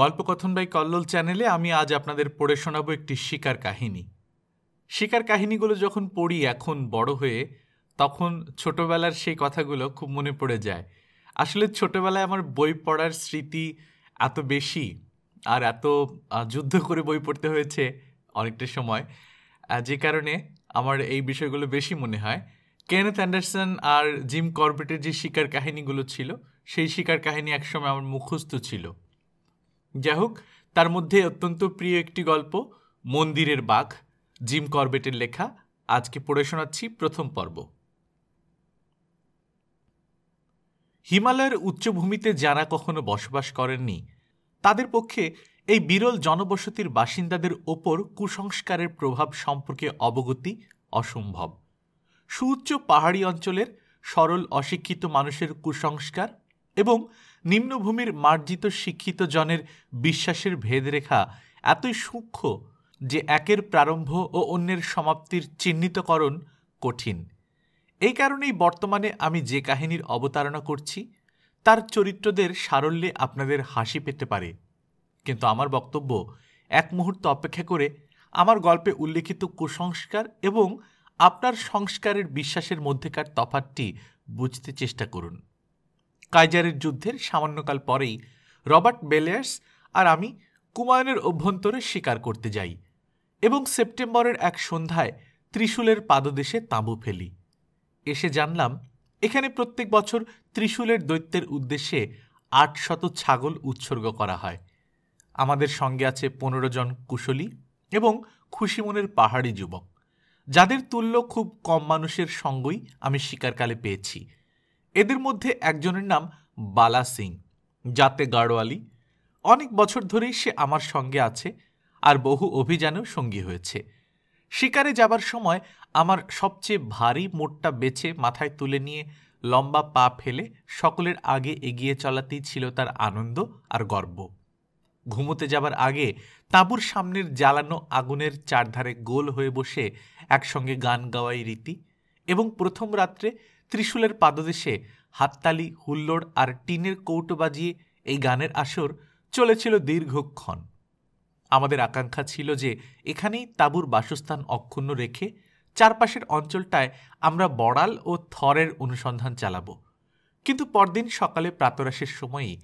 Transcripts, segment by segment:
গল্পকথন by Kallol চ্যানেলে আমি আজ আপনাদের পড়ে শোনাব একটি শিকার কাহিনী শিকার কাহিনীগুলো যখন পড়ি এখন বড় হয়ে তখন ছোটবেলার সেই কথাগুলো খুব মনে পড়ে যায় আসলে ছোটবেলায় আমার বই পড়ার স্মৃতি এত বেশি আর এত যুদ্ধ করে বই পড়তে হয়েছে অনেকটা সময় যে কারণে আমার এই বিষয়গুলো বেশি মনে হয় কেনেথ অ্যান্ডারসন আর জিম কর্বেটের যে শিকার কাহিনীগুলো ছিল সেই শিকার কাহিনী একসময় আমার মুখস্থ ছিল যাই হোক তার মধ্যে অত্যন্ত প্রিয় একটি গল্প মন্দিরের বাঘ জিম করবেটের লেখা আজকে পড়ে শোনাচ্ছি প্রথম পর্ব হিমালয়ের উচ্চভূমিতে যারা কখনো বসবাস করেননি তাদের পক্ষে এই বিরল জনবসতির বাসিন্দাদের ওপর কুসংস্কারের প্রভাব সম্পর্কে অবগতি অসম্ভব সুউচ্চ পাহাড়ি অঞ্চলের সরল অশিক্ষিত মানুষের কুসংস্কার এবং নিম্নভূমির মার্জিত শিক্ষিত জনের বিশ্বাসের ভেদরেখা এতই সূক্ষ্ম যে একের প্রারম্ভ ও অন্যের সমাপ্তির চিহ্নিতকরণ কঠিন এই কারণেই বর্তমানে আমি যে কাহিনীর অবতারণা করছি তার চরিত্রদের সারল্যে আপনাদের হাসি পেতে পারে কিন্তু আমার বক্তব্য এক মুহূর্ত অপেক্ষা করে আমার গল্পে উল্লেখিত কুসংস্কার এবং আপনার সংস্কারের বিশ্বাসের মধ্যেকার তফাতটি বুঝতে চেষ্টা করুন কাইজারের যুদ্ধের সামান্যকাল পরেই রবার্ট বেলেয়ার্স আর আমি কুমায়ুনের অভ্যন্তরে শিকার করতে যাই এবং সেপ্টেম্বরের এক সন্ধ্যায় ত্রিশূলের পাদদেশে তাঁবু ফেলি এসে জানলাম এখানে প্রত্যেক বছর ত্রিশূলের দৈত্যের উদ্দেশ্যে আট শত ছাগল উৎসর্গ করা হয় আমাদের সঙ্গে আছে পনেরো জন কুশলী এবং খুশিমনের পাহাড়ি যুবক যাদের তুল্য খুব কম মানুষের সঙ্গই আমি শিকারকালে পেয়েছি এদের মধ্যে একজনের নাম বালা সিং যাতে গাড়োয়ালি অনেক বছর ধরেই সে আমার সঙ্গে আছে আর বহু অভিযানেও সঙ্গী হয়েছে শিকারে যাবার সময় আমার সবচেয়ে ভারী মোটটা বেছে মাথায় তুলে নিয়ে লম্বা পা ফেলে সকলের আগে এগিয়ে চলাতেই ছিল তার আনন্দ আর গর্ব ঘুমোতে যাবার আগে তাঁবুর সামনের জ্বালানো আগুনের চারধারে গোল হয়ে বসে একসঙ্গে গান গাওয়াই রীতি এবং প্রথম রাত্রে ত্রিশূলের পাদদেশে হাততালি হুল্লোড় আর টিনের কৌটো বাজিয়ে এই গানের আসর চলেছিল দীর্ঘক্ষণ আমাদের আকাঙ্ক্ষা ছিল যে এখানেই তাঁবুর বাসস্থান অক্ষুণ্ণ রেখে চারপাশের অঞ্চলটায় আমরা বড়াল ও থরের অনুসন্ধান চালাব কিন্তু পরদিন সকালে প্রাতরাশের সময়ই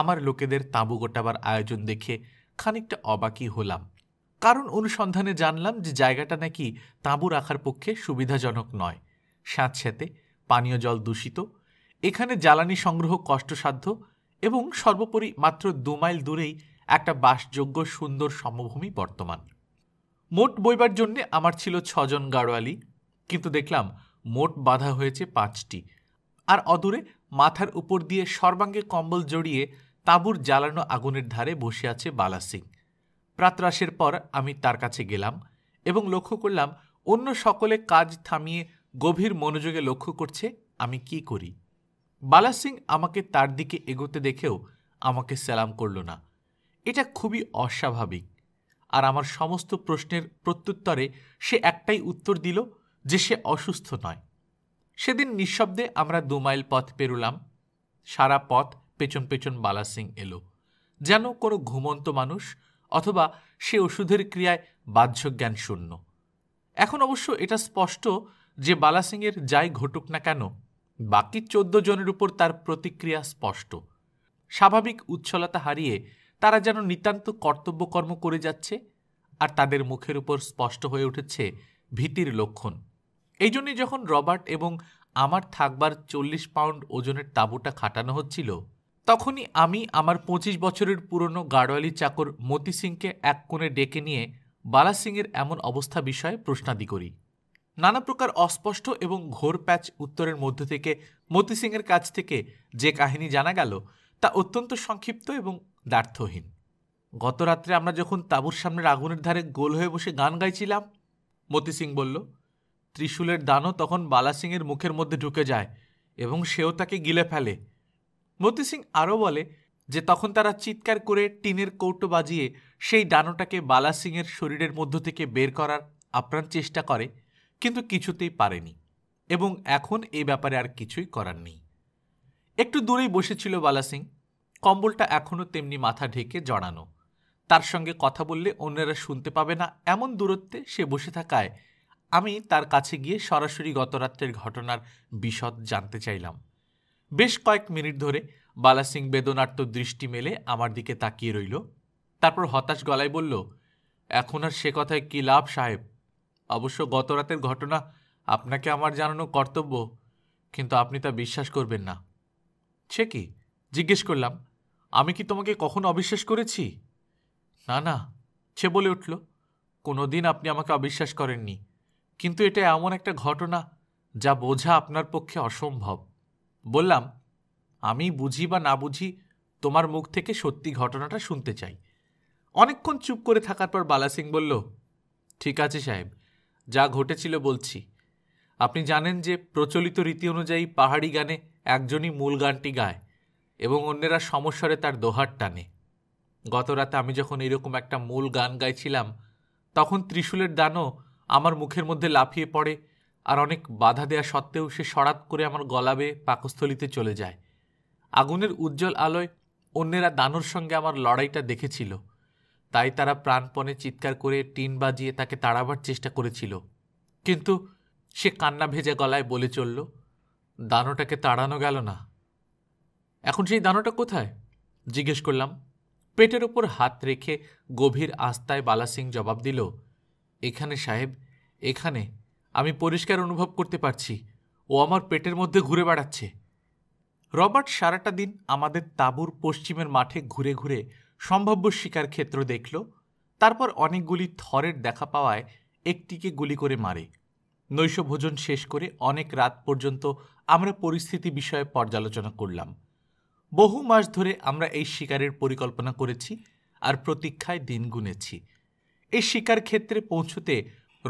আমার লোকেদের তাঁবু গোটাবার আয়োজন দেখে খানিকটা অবাকি হলাম কারণ অনুসন্ধানে জানলাম যে জায়গাটা নাকি তাঁবু রাখার পক্ষে সুবিধাজনক নয় স্যাঁতস্যাঁতে পানীয় জল দূষিত এখানে জ্বালানি সংগ্রহ কষ্টসাধ্য এবং সর্বোপরি মাত্র দু মাইল দূরেই একটা বাসযোগ্য সুন্দর সমভূমি বর্তমান মোট বইবার জন্যে আমার ছিল ছজন গাড়োয়ালি কিন্তু দেখলাম মোট বাধা হয়েছে পাঁচটি আর অদূরে মাথার উপর দিয়ে সর্বাঙ্গে কম্বল জড়িয়ে তাঁবুর জ্বালানো আগুনের ধারে বসে আছে বালা সিং প্রাতরাসের পর আমি তার কাছে গেলাম এবং লক্ষ্য করলাম অন্য সকলে কাজ থামিয়ে গভীর মনোযোগে লক্ষ্য করছে আমি কি করি বালা সিং আমাকে তার দিকে এগোতে দেখেও আমাকে সালাম করল না এটা খুবই অস্বাভাবিক আর আমার সমস্ত প্রশ্নের প্রত্যুত্তরে সে একটাই উত্তর দিল যে সে অসুস্থ নয় সেদিন নিঃশব্দে আমরা দু মাইল পথ পেরুলাম সারা পথ পেছন পেছন বালা সিং এলো যেন কোনো ঘুমন্ত মানুষ অথবা সে ওষুধের ক্রিয়ায় বাহ্যজ্ঞান শূন্য এখন অবশ্য এটা স্পষ্ট যে বালাসিংয়ের যাই ঘটুক না কেন বাকি চোদ্দ জনের উপর তার প্রতিক্রিয়া স্পষ্ট স্বাভাবিক উচ্ছলতা হারিয়ে তারা যেন নিতান্ত কর্তব্যকর্ম করে যাচ্ছে আর তাদের মুখের উপর স্পষ্ট হয়ে উঠেছে ভীতির লক্ষণ এই জন্যই যখন রবার্ট এবং আমার থাকবার চল্লিশ পাউন্ড ওজনের তাঁবুটা খাটানো হচ্ছিল তখনই আমি আমার পঁচিশ বছরের পুরনো গাড়োয়ালি চাকর মতি সিংকে এক কোণে ডেকে নিয়ে বালা সিংয়ের এমন অবস্থা বিষয়ে প্রশ্নাদি করি নানা প্রকার অস্পষ্ট এবং ঘোর প্যাচ উত্তরের মধ্য থেকে মতি সিংয়ের কাছ থেকে যে কাহিনী জানা গেল তা অত্যন্ত সংক্ষিপ্ত এবং দার্থহীন গত রাত্রে আমরা যখন তাঁবুর সামনের আগুনের ধারে গোল হয়ে বসে গান গাইছিলাম মতি সিং বলল ত্রিশূলের দানও তখন বালা সিংয়ের মুখের মধ্যে ঢুকে যায় এবং সেও তাকে গিলে ফেলে মতি সিং আরও বলে যে তখন তারা চিৎকার করে টিনের কৌটো বাজিয়ে সেই ডানোটাকে বালা সিংয়ের শরীরের মধ্য থেকে বের করার আপ্রাণ চেষ্টা করে কিন্তু কিছুতেই পারেনি এবং এখন এ ব্যাপারে আর কিছুই করার নেই একটু দূরেই বসেছিল বালা সিং কম্বলটা এখনও তেমনি মাথা ঢেকে জড়ানো তার সঙ্গে কথা বললে অন্যেরা শুনতে পাবে না এমন দূরত্বে সে বসে থাকায় আমি তার কাছে গিয়ে সরাসরি গতরাত্রের ঘটনার বিশদ জানতে চাইলাম বেশ কয়েক মিনিট ধরে বালা সিং বেদনার্ত দৃষ্টি মেলে আমার দিকে তাকিয়ে রইল তারপর হতাশ গলায় বলল এখন আর সে কথায় কী লাভ সাহেব অবশ্য গত রাতের ঘটনা আপনাকে আমার জানানো কর্তব্য কিন্তু আপনি তা বিশ্বাস করবেন না সে কি জিজ্ঞেস করলাম আমি কি তোমাকে কখনো অবিশ্বাস করেছি না না সে বলে উঠল কোনো দিন আপনি আমাকে অবিশ্বাস করেননি কিন্তু এটা এমন একটা ঘটনা যা বোঝা আপনার পক্ষে অসম্ভব বললাম আমি বুঝি বা না বুঝি তোমার মুখ থেকে সত্যি ঘটনাটা শুনতে চাই অনেকক্ষণ চুপ করে থাকার পর বালা সিং বলল ঠিক আছে সাহেব যা ঘটেছিল বলছি আপনি জানেন যে প্রচলিত রীতি অনুযায়ী পাহাড়ি গানে একজনই মূল গানটি গায় এবং অন্যেরা সমস্বরে তার দোহার টানে গতরাতে আমি যখন এরকম একটা মূল গান গাইছিলাম তখন ত্রিশূলের দানও আমার মুখের মধ্যে লাফিয়ে পড়ে আর অনেক বাধা দেয়া সত্ত্বেও সে সরাত করে আমার গলাবে পাকস্থলিতে চলে যায় আগুনের উজ্জ্বল আলোয় অন্যেরা দানোর সঙ্গে আমার লড়াইটা দেখেছিল তাই তারা প্রাণপণে চিৎকার করে টিন বাজিয়ে তাকে তাড়াবার চেষ্টা করেছিল কিন্তু সে কান্না ভেজা গলায় বলে চলল দানোটাকে তাড়ানো গেল না এখন সেই দানোটা কোথায় জিজ্ঞেস করলাম পেটের ওপর হাত রেখে গভীর আস্তায় বালা সিং জবাব দিল এখানে সাহেব এখানে আমি পরিষ্কার অনুভব করতে পারছি ও আমার পেটের মধ্যে ঘুরে বেড়াচ্ছে রবার্ট সারাটা দিন আমাদের তাঁবুর পশ্চিমের মাঠে ঘুরে ঘুরে সম্ভাব্য শিকার ক্ষেত্র দেখল তারপর অনেকগুলি থরের দেখা পাওয়ায় একটিকে গুলি করে মারে নৈশভোজন শেষ করে অনেক রাত পর্যন্ত আমরা পরিস্থিতি বিষয়ে পর্যালোচনা করলাম বহু মাস ধরে আমরা এই শিকারের পরিকল্পনা করেছি আর প্রতীক্ষায় দিন গুনেছি এই শিকার ক্ষেত্রে পৌঁছতে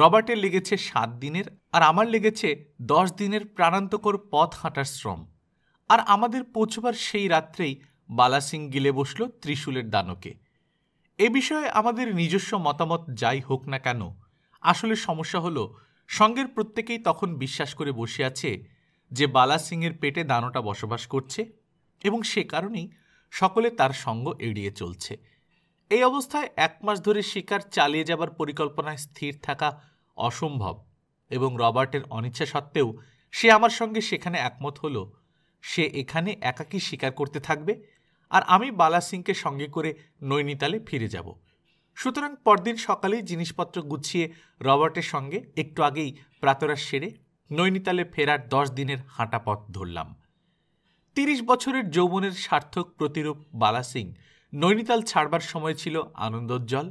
রবার্টের লেগেছে সাত দিনের আর আমার লেগেছে দশ দিনের প্রাণান্তকর পথ হাঁটার শ্রম আর আমাদের পৌঁছবার সেই রাত্রেই বালাসিং গিলে বসল ত্রিশূলের দানকে এ বিষয়ে আমাদের নিজস্ব মতামত যাই হোক না কেন আসলে সমস্যা হলো সঙ্গের প্রত্যেকেই তখন বিশ্বাস করে বসে আছে যে বালা সিংয়ের পেটে দানোটা বসবাস করছে এবং সে কারণেই সকলে তার সঙ্গ এড়িয়ে চলছে এই অবস্থায় এক মাস ধরে শিকার চালিয়ে যাবার পরিকল্পনায় স্থির থাকা অসম্ভব এবং রবার্টের অনিচ্ছা সত্ত্বেও সে আমার সঙ্গে সেখানে একমত হলো সে এখানে একাকী শিকার করতে থাকবে আর আমি বালা সিংকে সঙ্গে করে নৈনিতালে ফিরে যাব সুতরাং পরদিন সকালেই জিনিসপত্র গুছিয়ে রবার্টের সঙ্গে একটু আগেই প্রাতরাস সেরে নৈনিতালে ফেরার দশ দিনের হাঁটা পথ ধরলাম তিরিশ বছরের যৌবনের সার্থক প্রতিরূপ বালা সিং নৈনিতাল ছাড়বার সময় ছিল আনন্দোজ্জ্বল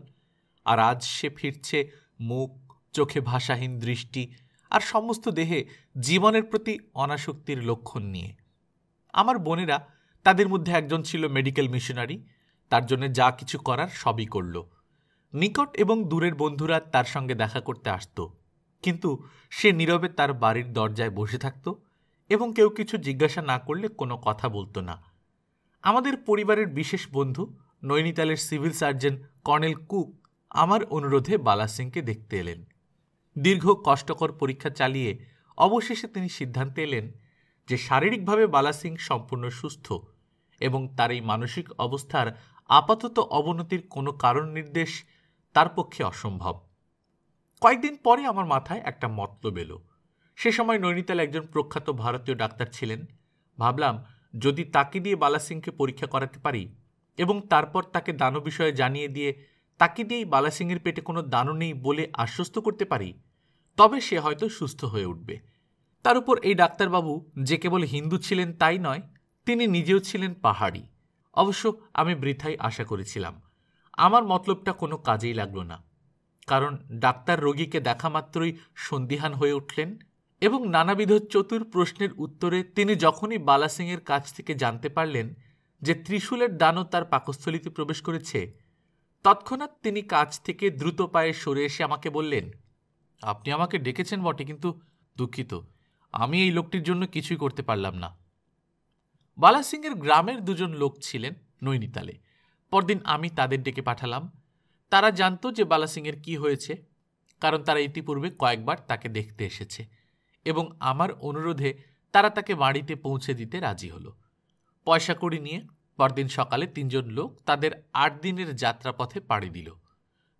আর আজ সে ফিরছে মুখ চোখে ভাষাহীন দৃষ্টি আর সমস্ত দেহে জীবনের প্রতি অনাসক্তির লক্ষণ নিয়ে আমার বোনেরা তাদের মধ্যে একজন ছিল মেডিকেল মিশনারি তার জন্য যা কিছু করার সবই করল নিকট এবং দূরের বন্ধুরা তার সঙ্গে দেখা করতে আসত কিন্তু সে নীরবে তার বাড়ির দরজায় বসে থাকত এবং কেউ কিছু জিজ্ঞাসা না করলে কোনো কথা বলতো না আমাদের পরিবারের বিশেষ বন্ধু নৈনিতালের সিভিল সার্জন কর্নেল কুক আমার অনুরোধে বালা সিংকে দেখতে এলেন দীর্ঘ কষ্টকর পরীক্ষা চালিয়ে অবশেষে তিনি সিদ্ধান্তে এলেন যে শারীরিকভাবে বালা সিং সম্পূর্ণ সুস্থ এবং তার এই মানসিক অবস্থার আপাতত অবনতির কোনো কারণ নির্দেশ তার পক্ষে অসম্ভব কয়েকদিন পরে আমার মাথায় একটা মতলব এলো সে সময় নৈনিতাল একজন প্রখ্যাত ভারতীয় ডাক্তার ছিলেন ভাবলাম যদি তাকে দিয়ে বালা সিংকে পরীক্ষা করাতে পারি এবং তারপর তাকে দান বিষয়ে জানিয়ে দিয়ে তাকে দিয়েই বালা সিংয়ের পেটে কোনো দানও নেই বলে আশ্বস্ত করতে পারি তবে সে হয়তো সুস্থ হয়ে উঠবে তার উপর এই ডাক্তারবাবু যে কেবল হিন্দু ছিলেন তাই নয় তিনি নিজেও ছিলেন পাহাড়ি অবশ্য আমি বৃথাই আশা করেছিলাম আমার মতলবটা কোনো কাজেই লাগল না কারণ ডাক্তার রোগীকে দেখা মাত্রই সন্দিহান হয়ে উঠলেন এবং নানাবিধ চতুর প্রশ্নের উত্তরে তিনি যখনই বালা সিংয়ের কাছ থেকে জানতে পারলেন যে ত্রিশূলের দানও তার পাকস্থলিতে প্রবেশ করেছে তৎক্ষণাৎ তিনি কাজ থেকে দ্রুত পায়ে সরে এসে আমাকে বললেন আপনি আমাকে ডেকেছেন বটে কিন্তু দুঃখিত আমি এই লোকটির জন্য কিছুই করতে পারলাম না বালাসিংয়ের গ্রামের দুজন লোক ছিলেন নৈনিতালে পরদিন আমি তাদের ডেকে পাঠালাম তারা জানতো যে বালাসিংয়ের কি হয়েছে কারণ তারা ইতিপূর্বে কয়েকবার তাকে দেখতে এসেছে এবং আমার অনুরোধে তারা তাকে বাড়িতে পৌঁছে দিতে রাজি হলো পয়সা করি নিয়ে পরদিন সকালে তিনজন লোক তাদের আট দিনের যাত্রাপথে পাড়ি দিল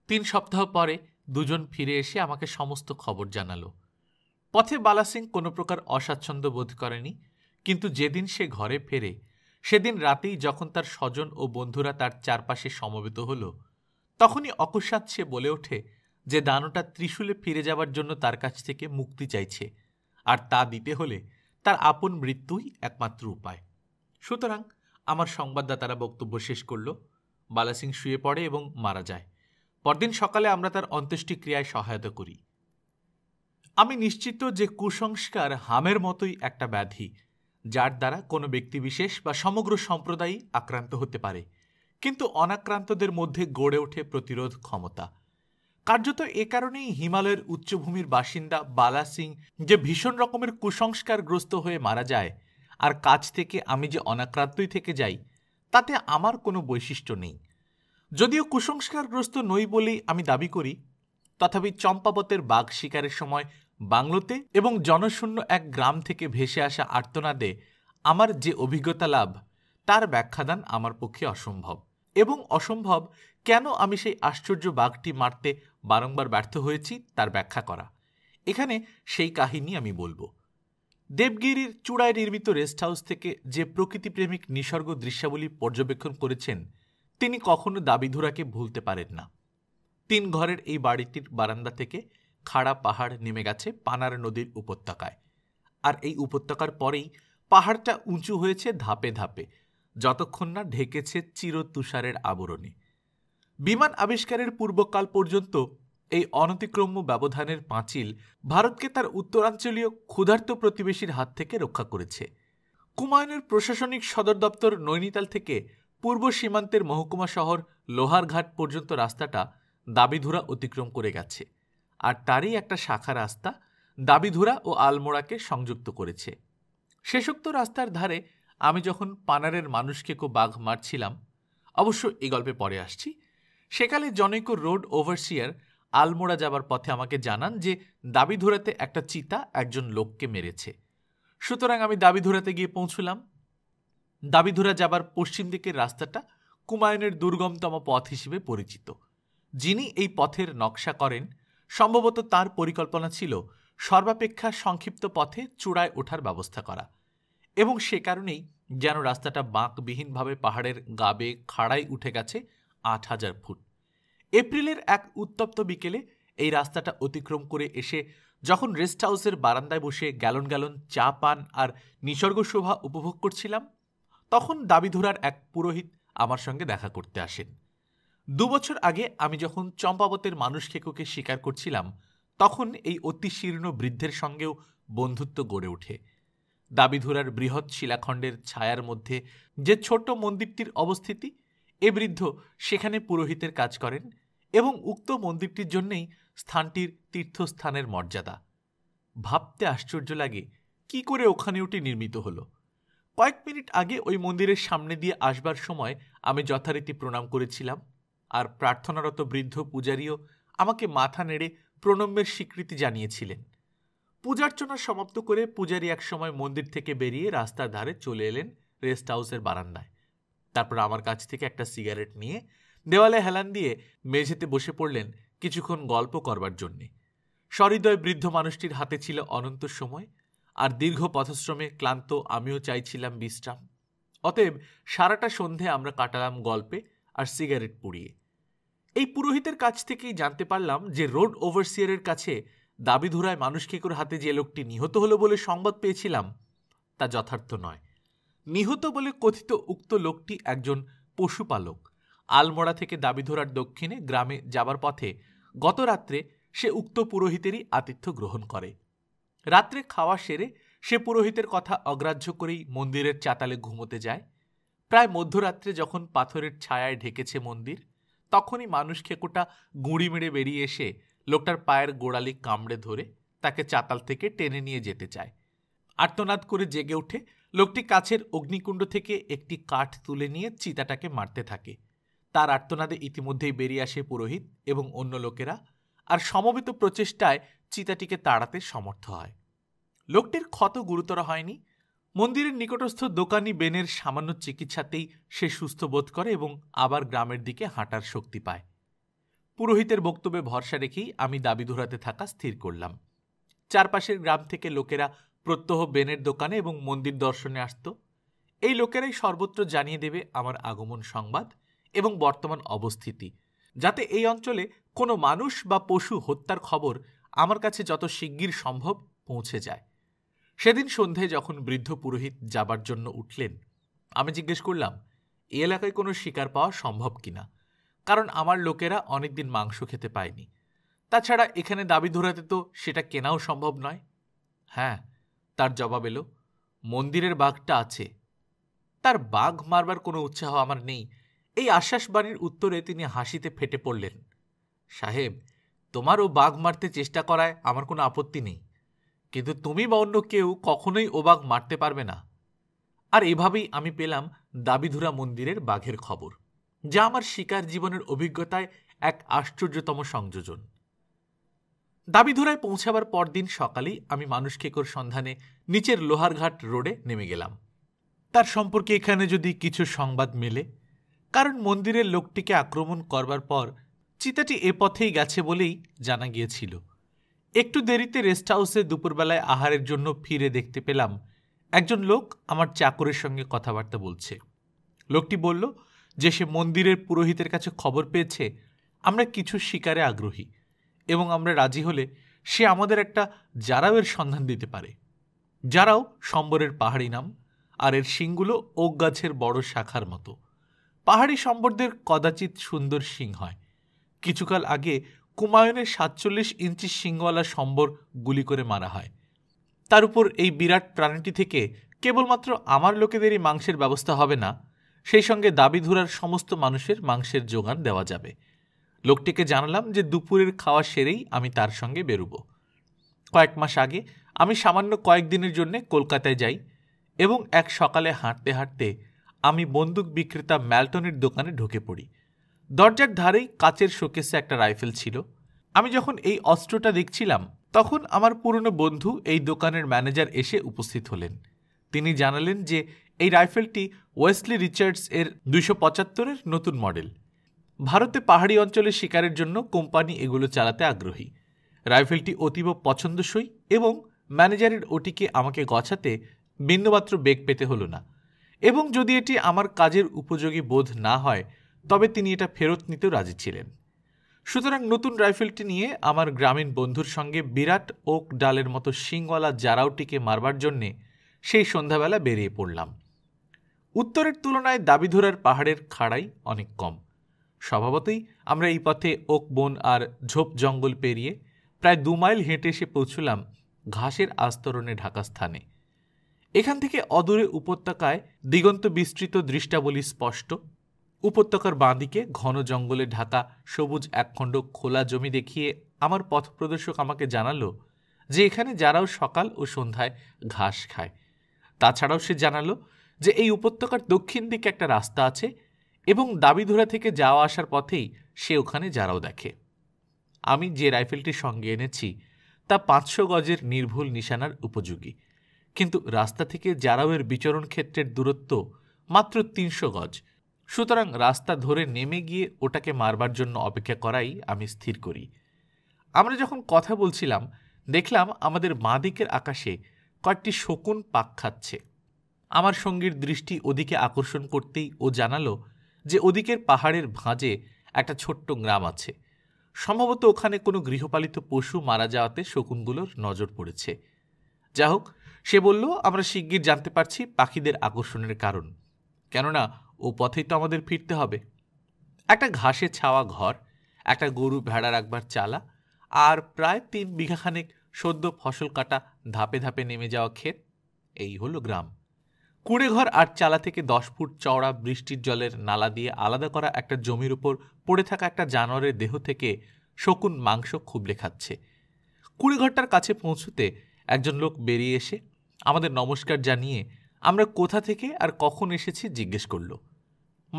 তিন সপ্তাহ পরে দুজন ফিরে এসে আমাকে সমস্ত খবর জানালো পথে বালাসিং কোনো প্রকার অস্বাচ্ছন্দ্য বোধ করেনি কিন্তু যেদিন সে ঘরে ফেরে সেদিন রাতেই যখন তার স্বজন ও বন্ধুরা তার চারপাশে সমবেত হল তখনই অকস্মাৎ সে বলে ওঠে যে দানোটা ত্রিশুলে ফিরে যাবার জন্য তার কাছ থেকে মুক্তি চাইছে আর তা দিতে হলে তার আপন মৃত্যুই একমাত্র উপায় সুতরাং আমার সংবাদদাতারা বক্তব্য শেষ করল বালাসিং শুয়ে পড়ে এবং মারা যায় পরদিন সকালে আমরা তার অন্ত্যেষ্টিক্রিয়ায় সহায়তা করি আমি নিশ্চিত যে কুসংস্কার হামের মতোই একটা ব্যাধি যার দ্বারা কোনো ব্যক্তি বিশেষ বা সমগ্র সম্প্রদায় আক্রান্ত হতে পারে কিন্তু অনাক্রান্তদের মধ্যে গড়ে ওঠে প্রতিরোধ ক্ষমতা কার্যত এ কারণেই হিমালয়ের উচ্চভূমির বাসিন্দা বালা সিং যে ভীষণ রকমের কুসংস্কারগ্রস্ত হয়ে মারা যায় আর কাছ থেকে আমি যে অনাক্রান্তই থেকে যাই তাতে আমার কোনো বৈশিষ্ট্য নেই যদিও কুসংস্কারগ্রস্ত নই বলেই আমি দাবি করি তথাপি চম্পাবতের বাঘ শিকারের সময় বাংলোতে এবং জনশূন্য এক গ্রাম থেকে ভেসে আসা আর্তনাদে আমার যে অভিজ্ঞতা লাভ তার ব্যাখ্যাদান আমার পক্ষে অসম্ভব এবং অসম্ভব কেন আমি সেই আশ্চর্য বাঘটি মারতে বারংবার ব্যর্থ হয়েছি তার ব্যাখ্যা করা এখানে সেই কাহিনী আমি বলবো দেবগিরির চূড়ায় নির্মিত রেস্ট হাউস থেকে যে প্রকৃতিপ্রেমিক নিসর্গ দৃশ্যাবলী পর্যবেক্ষণ করেছেন তিনি কখনো দাবিধুরাকে ভুলতে পারেন না তিন ঘরের এই বাড়িটির বারান্দা থেকে খাড়া পাহাড় নেমে গেছে পানার নদীর উপত্যকায় আর এই উপত্যকার পরেই পাহাড়টা উঁচু হয়েছে ধাপে ধাপে যতক্ষণ না ঢেকেছে চিরতুষারের আবরণে বিমান আবিষ্কারের পূর্বকাল পর্যন্ত এই অনতিক্রম্য ব্যবধানের পাঁচিল ভারতকে তার উত্তরাঞ্চলীয় ক্ষুধার্ত প্রতিবেশীর হাত থেকে রক্ষা করেছে কুমায়ুনের প্রশাসনিক সদর দপ্তর নৈনিতাল থেকে পূর্ব সীমান্তের মহকুমা শহর লোহারঘাট পর্যন্ত রাস্তাটা দাবিধুরা অতিক্রম করে গেছে আর তারই একটা শাখা রাস্তা দাবিধুরা ও আলমোড়াকে সংযুক্ত করেছে শেষোক্ত রাস্তার ধারে আমি যখন পানারের মানুষকে কো বাঘ মারছিলাম অবশ্য এই গল্পে পরে আসছি সেকালে জনৈক রোড ওভারসিয়ার আলমোড়া যাবার পথে আমাকে জানান যে দাবিধুরাতে একটা চিতা একজন লোককে মেরেছে সুতরাং আমি দাবিধুরাতে গিয়ে পৌঁছলাম দাবিধুরা যাবার পশ্চিম দিকের রাস্তাটা কুমায়ুনের দুর্গমতম পথ হিসেবে পরিচিত যিনি এই পথের নকশা করেন সম্ভবত তার পরিকল্পনা ছিল সর্বাপেক্ষা সংক্ষিপ্ত পথে চূড়ায় ওঠার ব্যবস্থা করা এবং সে কারণেই যেন রাস্তাটা বাঁকবিহীনভাবে পাহাড়ের গাবে খাড়াই উঠে গেছে আট হাজার ফুট এপ্রিলের এক উত্তপ্ত বিকেলে এই রাস্তাটা অতিক্রম করে এসে যখন রেস্ট হাউসের বারান্দায় বসে গ্যালন গ্যালন চা পান আর নিসর্গ শোভা উপভোগ করছিলাম তখন দাবিধুরার এক পুরোহিত আমার সঙ্গে দেখা করতে আসেন দু বছর আগে আমি যখন চম্পাবতের মানুষ খেকোকে স্বীকার করছিলাম তখন এই অতি শীর্ণ বৃদ্ধের সঙ্গেও বন্ধুত্ব গড়ে ওঠে দাবিধুরার বৃহৎ শিলাখণ্ডের ছায়ার মধ্যে যে ছোট মন্দিরটির অবস্থিতি এ বৃদ্ধ সেখানে পুরোহিতের কাজ করেন এবং উক্ত মন্দিরটির জন্যেই স্থানটির তীর্থস্থানের মর্যাদা ভাবতে আশ্চর্য লাগে কি করে ওখানে ওটি নির্মিত হলো কয়েক মিনিট আগে ওই মন্দিরের সামনে দিয়ে আসবার সময় আমি যথারীতি প্রণাম করেছিলাম আর প্রার্থনারত বৃদ্ধ পূজারীও আমাকে মাথা নেড়ে প্রণম্যের স্বীকৃতি জানিয়েছিলেন পূজার্চনা সমাপ্ত করে পূজারী একসময় মন্দির থেকে বেরিয়ে রাস্তার ধারে চলে এলেন রেস্ট হাউসের বারান্দায় তারপর আমার কাছ থেকে একটা সিগারেট নিয়ে দেওয়ালে হেলান দিয়ে মেঝেতে বসে পড়লেন কিছুক্ষণ গল্প করবার জন্যে সহৃদয় বৃদ্ধ মানুষটির হাতে ছিল অনন্ত সময় আর দীর্ঘ পথশ্রমে ক্লান্ত আমিও চাইছিলাম বিশ্রাম অতএব সারাটা সন্ধে আমরা কাটালাম গল্পে আর সিগারেট পুড়িয়ে এই পুরোহিতের কাছ থেকেই জানতে পারলাম যে রোড ওভারসিয়ারের কাছে দাবি ধরায় করে হাতে যে লোকটি নিহত হলো বলে সংবাদ পেয়েছিলাম তা যথার্থ নয় নিহত বলে কথিত উক্ত লোকটি একজন পশুপালক আলমোড়া থেকে দাবিধরার দক্ষিণে গ্রামে যাবার পথে গত রাত্রে সে উক্ত পুরোহিতেরই আতিথ্য গ্রহণ করে রাত্রে খাওয়া সেরে সে পুরোহিতের কথা অগ্রাহ্য করেই মন্দিরের চাতালে ঘুমোতে যায় প্রায় মধ্যরাত্রে যখন পাথরের ছায়ায় ঢেকেছে মন্দির তখনই মানুষ খেকোটা গুঁড়ি মেরে বেরিয়ে এসে লোকটার পায়ের গোড়ালি কামড়ে ধরে তাকে চাতাল থেকে টেনে নিয়ে যেতে চায় আর্তনাদ করে জেগে ওঠে লোকটি কাছের অগ্নিকুণ্ড থেকে একটি কাঠ তুলে নিয়ে চিতাটাকে মারতে থাকে তার আর্তনাদে ইতিমধ্যেই বেরিয়ে আসে পুরোহিত এবং অন্য লোকেরা আর সমবেত প্রচেষ্টায় চিতাটিকে তাড়াতে সমর্থ হয় লোকটির ক্ষত গুরুতর হয়নি মন্দিরের নিকটস্থ দোকানি বেনের সামান্য চিকিৎসাতেই সে সুস্থ বোধ করে এবং আবার গ্রামের দিকে হাঁটার শক্তি পায় পুরোহিতের বক্তব্যে ভরসা রেখেই আমি দাবি ধরাতে থাকা স্থির করলাম চারপাশের গ্রাম থেকে লোকেরা প্রত্যহ বেনের দোকানে এবং মন্দির দর্শনে আসত এই লোকেরাই সর্বত্র জানিয়ে দেবে আমার আগমন সংবাদ এবং বর্তমান অবস্থিতি যাতে এই অঞ্চলে কোনো মানুষ বা পশু হত্যার খবর আমার কাছে যত শিগগির সম্ভব পৌঁছে যায় সেদিন সন্ধে যখন বৃদ্ধ পুরোহিত যাবার জন্য উঠলেন আমি জিজ্ঞেস করলাম এই এলাকায় কোনো শিকার পাওয়া সম্ভব কিনা কারণ আমার লোকেরা অনেকদিন মাংস খেতে পায়নি তাছাড়া এখানে দাবি ধরাতে তো সেটা কেনাও সম্ভব নয় হ্যাঁ তার জবাব এলো মন্দিরের বাঘটা আছে তার বাঘ মারবার কোনো উৎসাহ আমার নেই এই আশ্বাসবাণীর উত্তরে তিনি হাসিতে ফেটে পড়লেন সাহেব তোমারও বাঘ মারতে চেষ্টা করায় আমার কোনো আপত্তি নেই কিন্তু তুমি বা অন্য কেউ কখনোই ওবাগ মারতে পারবে না আর এভাবেই আমি পেলাম দাবিধুরা মন্দিরের বাঘের খবর যা আমার শিকার জীবনের অভিজ্ঞতায় এক আশ্চর্যতম সংযোজন দাবিধুরায় পৌঁছাবার পরদিন সকালেই আমি মানুষকেকর সন্ধানে নিচের লোহারঘাট রোডে নেমে গেলাম তার সম্পর্কে এখানে যদি কিছু সংবাদ মেলে কারণ মন্দিরের লোকটিকে আক্রমণ করবার পর চিতাটি এ পথেই গেছে বলেই জানা গিয়েছিল একটু দেরিতে রেস্ট হাউসে দুপুরবেলায় আহারের জন্য ফিরে দেখতে পেলাম একজন লোক আমার চাকরের সঙ্গে কথাবার্তা বলছে লোকটি বলল যে সে মন্দিরের পুরোহিতের কাছে খবর পেয়েছে আমরা কিছু শিকারে আগ্রহী এবং আমরা রাজি হলে সে আমাদের একটা জারাওয়ের সন্ধান দিতে পারে যারাও সম্বরের পাহাড়ি নাম আর এর শিংগুলো ওক গাছের বড় শাখার মতো পাহাড়ি সম্বরদের কদাচিৎ সুন্দর শিং হয় কিছুকাল আগে কুমায়ুনের সাতচল্লিশ ইঞ্চি সিংওয়ালা সম্বর গুলি করে মারা হয় তার উপর এই বিরাট প্রাণীটি থেকে কেবলমাত্র আমার লোকেদেরই মাংসের ব্যবস্থা হবে না সেই সঙ্গে দাবি ধরার সমস্ত মানুষের মাংসের যোগান দেওয়া যাবে লোকটিকে জানালাম যে দুপুরের খাওয়া সেরেই আমি তার সঙ্গে বেরুব কয়েক মাস আগে আমি সামান্য কয়েকদিনের জন্য কলকাতায় যাই এবং এক সকালে হাঁটতে হাঁটতে আমি বন্দুক বিক্রেতা ম্যালটনের দোকানে ঢুকে পড়ি দরজার ধারেই কাচের শোকেসে একটা রাইফেল ছিল আমি যখন এই অস্ত্রটা দেখছিলাম তখন আমার পুরনো বন্ধু এই দোকানের ম্যানেজার এসে উপস্থিত হলেন তিনি জানালেন যে এই রাইফেলটি ওয়েস্টলি রিচার্ডস এর দুইশো পঁচাত্তরের নতুন মডেল ভারতে পাহাড়ি অঞ্চলের শিকারের জন্য কোম্পানি এগুলো চালাতে আগ্রহী রাইফেলটি অতীব পছন্দসই এবং ম্যানেজারের ওটিকে আমাকে গছাতে বিন্দুমাত্র বেগ পেতে হলো না এবং যদি এটি আমার কাজের উপযোগী বোধ না হয় তবে তিনি এটা ফেরত নিতেও রাজি ছিলেন সুতরাং নতুন রাইফেলটি নিয়ে আমার গ্রামীণ বন্ধুর সঙ্গে বিরাট ওক ডালের মতো শিংওয়ালা জারাউটিকে মারবার জন্যে সেই সন্ধ্যাবেলা বেরিয়ে পড়লাম উত্তরের তুলনায় দাবিধুরার পাহাড়ের খাড়াই অনেক কম স্বভাবতই আমরা এই পথে ওক বন আর ঝোপ জঙ্গল পেরিয়ে প্রায় দু মাইল হেঁটে এসে পৌঁছলাম ঘাসের আস্তরণে ঢাকা স্থানে এখান থেকে অদূরে উপত্যকায় দিগন্ত বিস্তৃত দৃষ্টাবলী স্পষ্ট উপত্যকার বাঁদিকে ঘন জঙ্গলে ঢাকা সবুজ একখণ্ড খোলা জমি দেখিয়ে আমার পথপ্রদর্শক আমাকে জানালো যে এখানে যারাও সকাল ও সন্ধ্যায় ঘাস খায় তাছাড়াও সে জানালো যে এই উপত্যকার দক্ষিণ দিকে একটা রাস্তা আছে এবং দাবিধুরা থেকে যাওয়া আসার পথেই সে ওখানে যারাও দেখে আমি যে রাইফেলটি সঙ্গে এনেছি তা পাঁচশো গজের নির্ভুল নিশানার উপযোগী কিন্তু রাস্তা থেকে এর বিচরণ ক্ষেত্রের দূরত্ব মাত্র তিনশো গজ সুতরাং রাস্তা ধরে নেমে গিয়ে ওটাকে মারবার জন্য অপেক্ষা করাই আমি স্থির করি আমরা যখন কথা বলছিলাম দেখলাম আমাদের দিকের আকাশে কয়েকটি শকুন পাক খাচ্ছে আমার সঙ্গীর দৃষ্টি ওদিকে আকর্ষণ করতেই ও জানালো যে ওদিকের পাহাড়ের ভাঁজে একটা ছোট্ট গ্রাম আছে সম্ভবত ওখানে কোনো গৃহপালিত পশু মারা যাওয়াতে শকুনগুলোর নজর পড়েছে যাই হোক সে বলল আমরা শিগগির জানতে পারছি পাখিদের আকর্ষণের কারণ কেননা ও পথেই তো আমাদের ফিরতে হবে একটা ঘাসে ছাওয়া ঘর একটা গরু ভেড়া রাখবার চালা আর প্রায় তিন বিঘাখানেক সদ্য ফসল কাটা ধাপে ধাপে নেমে যাওয়া ক্ষেত এই হলো গ্রাম ঘর আর চালা থেকে দশ ফুট চওড়া বৃষ্টির জলের নালা দিয়ে আলাদা করা একটা জমির উপর পড়ে থাকা একটা জানোয়ারের দেহ থেকে শকুন মাংস খুবলে খাচ্ছে ঘরটার কাছে পৌঁছতে একজন লোক বেরিয়ে এসে আমাদের নমস্কার জানিয়ে আমরা কোথা থেকে আর কখন এসেছি জিজ্ঞেস করলো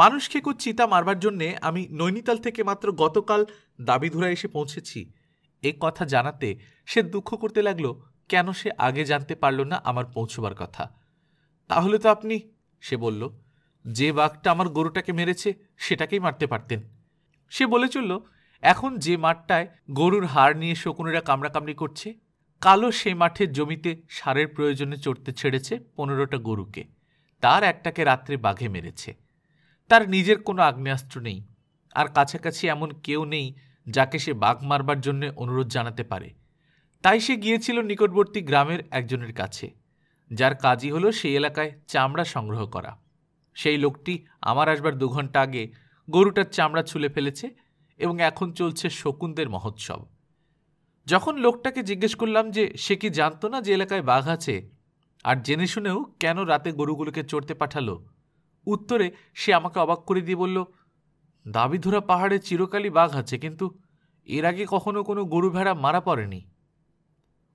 মানুষ খেকো চিতা মারবার জন্যে আমি নৈনিতাল থেকে মাত্র গতকাল দাবিধুরা এসে পৌঁছেছি এ কথা জানাতে সে দুঃখ করতে লাগলো কেন সে আগে জানতে পারল না আমার পৌঁছবার কথা তাহলে তো আপনি সে বলল যে বাঘটা আমার গরুটাকে মেরেছে সেটাকেই মারতে পারতেন সে বলে চলল এখন যে মাঠটায় গরুর হাড় নিয়ে শকুনেরা কামড়াকামড়ি করছে কালো সে মাঠের জমিতে সারের প্রয়োজনে চড়তে ছেড়েছে পনেরোটা গরুকে তার একটাকে রাত্রে বাঘে মেরেছে তার নিজের কোনো আগ্নেয়াস্ত্র নেই আর কাছাকাছি এমন কেউ নেই যাকে সে বাঘ মারবার জন্য অনুরোধ জানাতে পারে তাই সে গিয়েছিল নিকটবর্তী গ্রামের একজনের কাছে যার কাজই হলো সেই এলাকায় চামড়া সংগ্রহ করা সেই লোকটি আমার আসবার দু ঘন্টা আগে গরুটার চামড়া ছুলে ফেলেছে এবং এখন চলছে শকুনদের মহোৎসব যখন লোকটাকে জিজ্ঞেস করলাম যে সে কি জানতো না যে এলাকায় বাঘ আছে আর জেনে শুনেও কেন রাতে গরুগুলোকে চড়তে পাঠালো উত্তরে সে আমাকে অবাক করে দিয়ে বলল দাবিধুরা পাহাড়ে চিরকালই বাঘ আছে কিন্তু এর আগে কখনো কোনো গরু ভেড়া মারা পড়েনি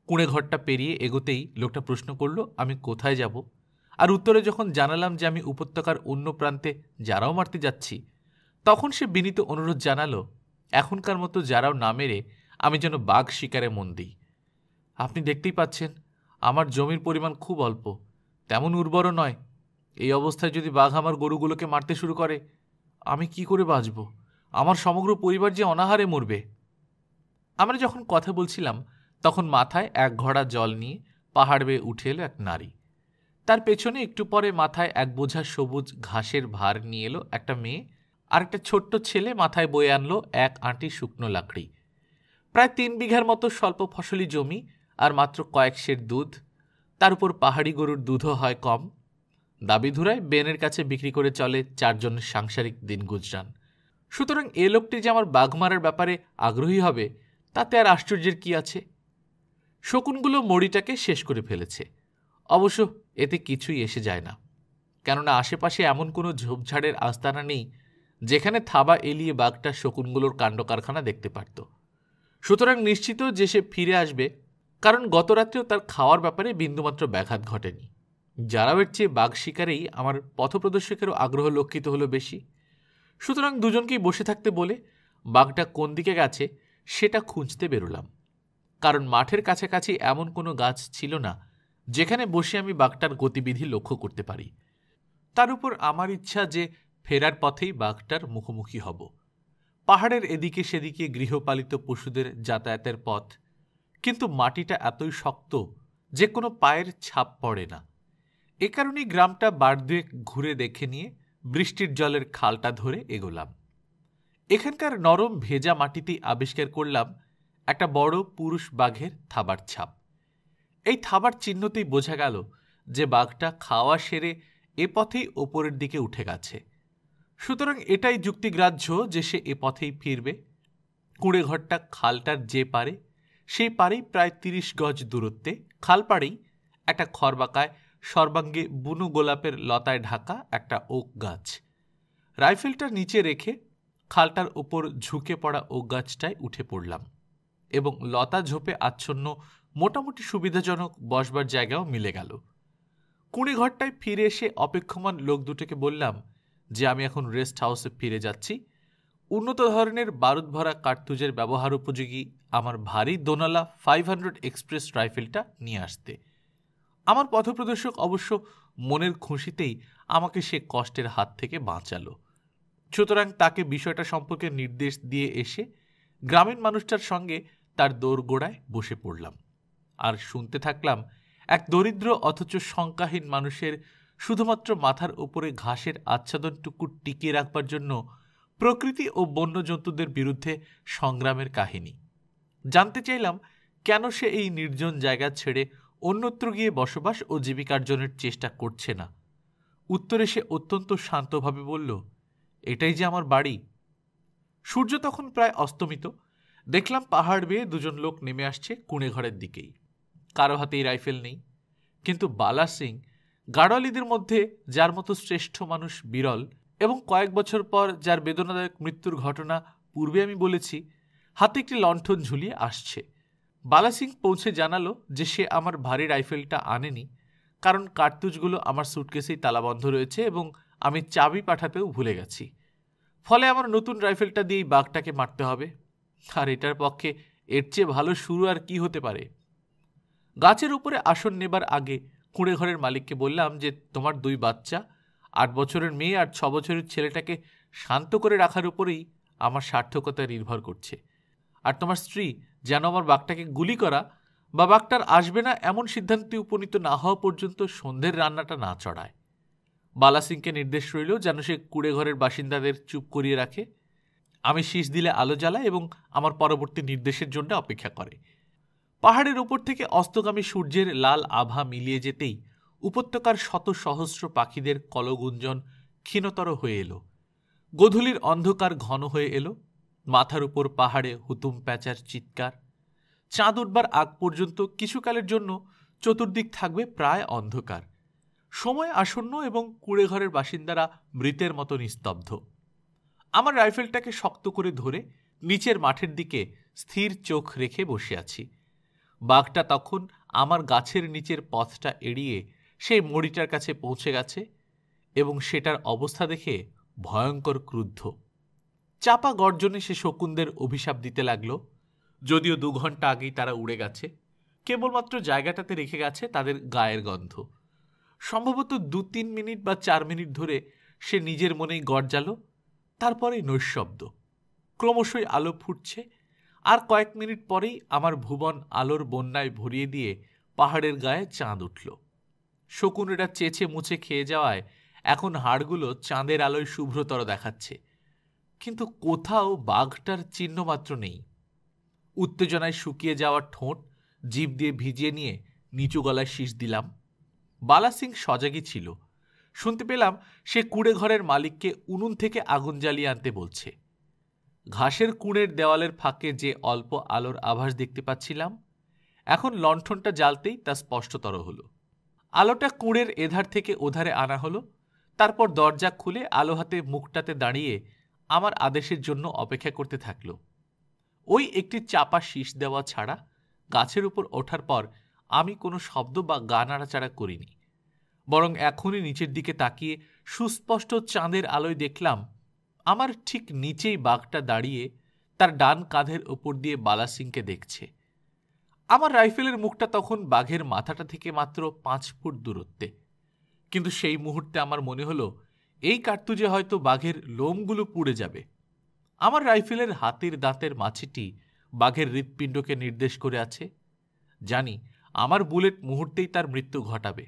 কুঁড়ে ঘরটা পেরিয়ে এগোতেই লোকটা প্রশ্ন করল আমি কোথায় যাব আর উত্তরে যখন জানালাম যে আমি উপত্যকার অন্য প্রান্তে যারাও মারতে যাচ্ছি তখন সে বিনীত অনুরোধ জানালো এখনকার মতো যারাও না মেরে আমি যেন বাঘ শিকারে মন দিই আপনি দেখতেই পাচ্ছেন আমার জমির পরিমাণ খুব অল্প তেমন উর্বরও নয় এই অবস্থায় যদি বাঘ আমার গরুগুলোকে মারতে শুরু করে আমি কি করে বাঁচব আমার সমগ্র পরিবার যে অনাহারে মরবে আমরা যখন কথা বলছিলাম তখন মাথায় এক ঘড়া জল নিয়ে পাহাড় বেয়ে উঠে এলো এক নারী তার পেছনে একটু পরে মাথায় এক বোঝা সবুজ ঘাসের ভার নিয়ে এলো একটা মেয়ে আর একটা ছোট্ট ছেলে মাথায় বয়ে আনলো এক আঁটি শুকনো লাকড়ি প্রায় তিন বিঘার মতো স্বল্প ফসলি জমি আর মাত্র কয়েক সের দুধ তার উপর পাহাড়ি গরুর দুধও হয় কম দাবিধুরায় বেনের কাছে বিক্রি করে চলে চারজন সাংসারিক দিন গুজরান সুতরাং এ লোকটি যে আমার বাঘ মারার ব্যাপারে আগ্রহী হবে তাতে আর আশ্চর্যের কি আছে শকুনগুলো মরিটাকে শেষ করে ফেলেছে অবশ্য এতে কিছুই এসে যায় না কেননা আশেপাশে এমন কোনো ঝোপঝাড়ের আস্তানা নেই যেখানে থাবা এলিয়ে বাঘটা শকুনগুলোর কাণ্ড কারখানা দেখতে পারত সুতরাং নিশ্চিত যে সে ফিরে আসবে কারণ গতরাত্রেও তার খাওয়ার ব্যাপারে বিন্দুমাত্র ব্যাঘাত ঘটেনি জারাবের চেয়ে বাঘ শিকারেই আমার পথপ্রদর্শকেরও আগ্রহ লক্ষিত হলো বেশি সুতরাং দুজনকেই বসে থাকতে বলে বাঘটা কোন দিকে গেছে সেটা খুঁজতে বেরোলাম কারণ মাঠের কাছাকাছি এমন কোনো গাছ ছিল না যেখানে বসে আমি বাঘটার গতিবিধি লক্ষ্য করতে পারি তার উপর আমার ইচ্ছা যে ফেরার পথেই বাঘটার মুখোমুখি হব পাহাড়ের এদিকে সেদিকে গৃহপালিত পশুদের যাতায়াতের পথ কিন্তু মাটিটা এতই শক্ত যে কোনো পায়ের ছাপ পড়ে না এ কারণেই গ্রামটা বার দুয়েক ঘুরে দেখে নিয়ে বৃষ্টির জলের খালটা ধরে এগোলাম এখানকার নরম ভেজা মাটিতেই আবিষ্কার করলাম একটা বড় পুরুষ বাঘের থাবার ছাপ এই থাবার চিহ্নতেই বোঝা গেল যে বাঘটা খাওয়া সেরে এ পথেই ওপরের দিকে উঠে গেছে সুতরাং এটাই যুক্তিগ্রাহ্য যে সে এ পথেই ফিরবে কুঁড়েঘরটা খালটার যে পারে সেই পারেই প্রায় তিরিশ গজ দূরত্বে খাল পাড়েই একটা খরবাকায় সর্বাঙ্গে বুনো গোলাপের লতায় ঢাকা একটা ওক গাছ রাইফেলটা নিচে রেখে খালটার ওপর ঝুঁকে পড়া ওক গাছটায় উঠে পড়লাম এবং লতা ঝোপে আচ্ছন্ন মোটামুটি সুবিধাজনক বসবার জায়গাও মিলে গেল কুঁড়িঘরটায় ফিরে এসে অপেক্ষমান লোক দুটোকে বললাম যে আমি এখন রেস্ট হাউসে ফিরে যাচ্ছি উন্নত ধরনের বারুদ ভরা কার্তুজের ব্যবহার উপযোগী আমার ভারী দোনালা ফাইভ হান্ড্রেড এক্সপ্রেস রাইফেলটা নিয়ে আসতে আমার পথপ্রদর্শক অবশ্য মনের খুশিতেই আমাকে সে কষ্টের হাত থেকে বাঁচালো সুতরাং তাকে বিষয়টা সম্পর্কে নির্দেশ দিয়ে এসে গ্রামীণ মানুষটার সঙ্গে তার দোরগোড়ায় বসে পড়লাম আর শুনতে থাকলাম এক দরিদ্র অথচ শঙ্কাহীন মানুষের শুধুমাত্র মাথার ওপরে ঘাসের আচ্ছাদনটুকু টিকিয়ে রাখবার জন্য প্রকৃতি ও বন্য জন্তুদের বিরুদ্ধে সংগ্রামের কাহিনী জানতে চাইলাম কেন সে এই নির্জন জায়গা ছেড়ে অন্যত্র গিয়ে বসবাস ও জীবিকার্জনের চেষ্টা করছে না উত্তরে সে অত্যন্ত শান্তভাবে বলল এটাই যে আমার বাড়ি সূর্য তখন প্রায় অস্তমিত দেখলাম পাহাড় বেয়ে দুজন লোক নেমে আসছে কুঁড়ে ঘরের দিকেই কারো হাতেই রাইফেল নেই কিন্তু বালা সিং গাড়োয়ালিদের মধ্যে যার মতো শ্রেষ্ঠ মানুষ বিরল এবং কয়েক বছর পর যার বেদনাদায়ক মৃত্যুর ঘটনা পূর্বে আমি বলেছি হাতে একটি লণ্ঠন ঝুলিয়ে আসছে বালা সিং পৌঁছে জানালো যে সে আমার ভারী রাইফেলটা আনেনি কারণ কার্তুজগুলো আমার সুটকেসেই তালাবন্ধ রয়েছে এবং আমি চাবি পাঠাতেও ভুলে গেছি ফলে আমার নতুন রাইফেলটা দিয়েই বাঘটাকে মারতে হবে আর এটার পক্ষে এর চেয়ে ভালো শুরু আর কি হতে পারে গাছের উপরে আসন নেবার আগে কুঁড়ে ঘরের মালিককে বললাম যে তোমার দুই বাচ্চা আট বছরের মেয়ে আর ছ বছরের ছেলেটাকে শান্ত করে রাখার উপরেই আমার সার্থকতা নির্ভর করছে আর তোমার স্ত্রী যেন আমার বাঘটাকে গুলি করা বা বাঘটার আসবে না এমন সিদ্ধান্তে উপনীত না হওয়া পর্যন্ত সন্ধ্যের রান্নাটা না চড়ায় বালা সিংকে নির্দেশ রইল যেন সে কুড়ে ঘরের বাসিন্দাদের চুপ করিয়ে রাখে আমি শীষ দিলে আলো জ্বালায় এবং আমার পরবর্তী নির্দেশের জন্য অপেক্ষা করে পাহাড়ের ওপর থেকে অস্তগামী সূর্যের লাল আভা মিলিয়ে যেতেই উপত্যকার শত সহস্র পাখিদের কলগুঞ্জন ক্ষীণতর হয়ে এলো গধূলির অন্ধকার ঘন হয়ে এলো মাথার উপর পাহাড়ে হুতুম প্যাঁচার চিৎকার চাঁদ উঠবার আগ পর্যন্ত কিছুকালের জন্য চতুর্দিক থাকবে প্রায় অন্ধকার সময় আসন্ন এবং কুড়ে ঘরের বাসিন্দারা মৃতের মতো নিস্তব্ধ আমার রাইফেলটাকে শক্ত করে ধরে নিচের মাঠের দিকে স্থির চোখ রেখে বসে আছি বাঘটা তখন আমার গাছের নিচের পথটা এড়িয়ে সেই মরিটার কাছে পৌঁছে গেছে এবং সেটার অবস্থা দেখে ভয়ঙ্কর ক্রুদ্ধ চাপা গর্জনে সে শকুনদের অভিশাপ দিতে লাগল যদিও দু ঘন্টা আগেই তারা উড়ে গেছে কেবলমাত্র জায়গাটাতে রেখে গেছে তাদের গায়ের গন্ধ সম্ভবত দু তিন মিনিট বা চার মিনিট ধরে সে নিজের মনেই গর্জালো তারপরে নৈশব্দ ক্রমশই আলো ফুটছে আর কয়েক মিনিট পরেই আমার ভুবন আলোর বন্যায় ভরিয়ে দিয়ে পাহাড়ের গায়ে চাঁদ উঠল শকুনেরা চেঁচে মুছে খেয়ে যাওয়ায় এখন হাড়গুলো চাঁদের আলোয় শুভ্রতর দেখাচ্ছে কিন্তু কোথাও বাঘটার চিহ্ন মাত্র নেই উত্তেজনায় শুকিয়ে যাওয়া ঠোঁট জীব দিয়ে ভিজিয়ে নিয়ে নিচু গলায় শীষ দিলাম বালা সিং সজাগই ছিল শুনতে পেলাম সে কুড়ে ঘরের মালিককে উনুন থেকে আগুন জ্বালিয়ে আনতে বলছে ঘাসের কুঁড়ের দেওয়ালের ফাঁকে যে অল্প আলোর আভাস দেখতে পাচ্ছিলাম এখন লণ্ঠনটা জ্বালতেই তা স্পষ্টতর হলো আলোটা কুঁড়ের এধার থেকে ওধারে আনা হলো তারপর দরজা খুলে আলো হাতে মুখটাতে দাঁড়িয়ে আমার আদেশের জন্য অপেক্ষা করতে থাকল ওই একটি চাপা শীষ দেওয়া ছাড়া গাছের উপর ওঠার পর আমি কোনো শব্দ বা গান আড়াচাড়া করিনি বরং এখনই নিচের দিকে তাকিয়ে সুস্পষ্ট চাঁদের আলোয় দেখলাম আমার ঠিক নিচেই বাঘটা দাঁড়িয়ে তার ডান কাঁধের ওপর দিয়ে বালা সিংকে দেখছে আমার রাইফেলের মুখটা তখন বাঘের মাথাটা থেকে মাত্র পাঁচ ফুট দূরত্বে কিন্তু সেই মুহূর্তে আমার মনে হলো এই কার্তুজে হয়তো বাঘের লোমগুলো পুড়ে যাবে আমার রাইফেলের হাতির দাঁতের মাছিটি বাঘের হৃৎপিণ্ডকে নির্দেশ করে আছে জানি আমার বুলেট মুহূর্তেই তার মৃত্যু ঘটাবে